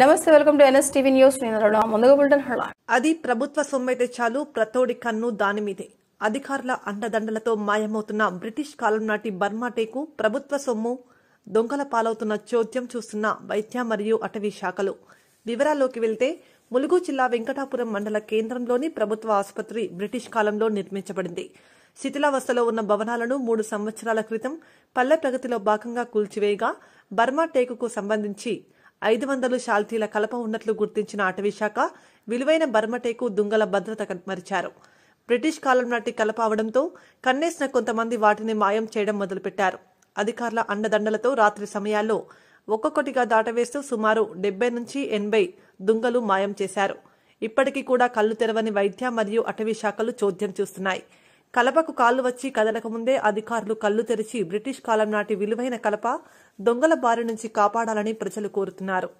నమస్తే welcome to NS TV news అది ప్రభుత్వ సొమ్మైతే చాలు ప్రతోడి కన్ను దాని మీదే అధికారుల అండదండలతో మాయమవుతున్న బ్రిటిష్ కాలం నాటి బర్మాటేకు ప్రభుత్వ సొమ్ము దొంగల పాలవుతున్న చోద్యం చూస్తున్న వైద్య మరియు అటవీ శాఖలు వివరాల్లోకి వెళ్తే ములుగు జిల్లా వెంకటాపురం మండల కేంద్రంలోని ప్రభుత్వ ఆసుపత్రి బ్రిటిష్ కాలంలో నిర్మించబడింది శిథిలావస్థలో ఉన్న భవనాలను మూడు సంవత్సరాల క్రితం పల్లె ప్రగతిలో భాగంగా కూల్చివేయగా బర్మా టేకుకు సంబంధించి ఐదు వందలు శాల్తీల కలప ఉన్నట్లు గుర్తించిన అటవీశాఖ విలువైన బర్మటేకు దుంగల భద్రత కనుమరిచారు బ్రిటిష్ కాలం నాటి కలప అవడంతో కన్నేసిన కొంతమంది వాటిని మాయం చేయడం మొదలుపెట్టారు అధికారుల అండదండలతో రాత్రి సమయాల్లో ఒక్కొక్కటిగా దాటవేస్తూ సుమారు డెబ్బై నుంచి ఎనభై దుంగలు మాయం చేశారు ఇప్పటికీ కూడా కళ్ళు తెరవని వైద్య మరియు అటవీ శాఖలు చోద్యం చూస్తున్నాయి కలపకు కాళ్లు వచ్చి కదలకముందే అధికారులు కళ్లు తెరిచి బ్రిటిష్ కాలం నాటి విలువైన కలప దొంగల బారి నుంచి కాపాడాలని ప్రజలు కోరుతున్నారు